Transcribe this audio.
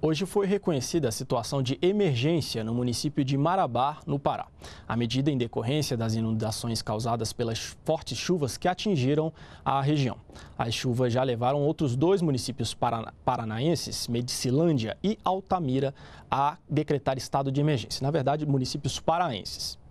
Hoje foi reconhecida a situação de emergência no município de Marabá, no Pará. A medida em decorrência das inundações causadas pelas fortes chuvas que atingiram a região. As chuvas já levaram outros dois municípios paranaenses, Medicilândia e Altamira, a decretar estado de emergência. Na verdade, municípios paraenses.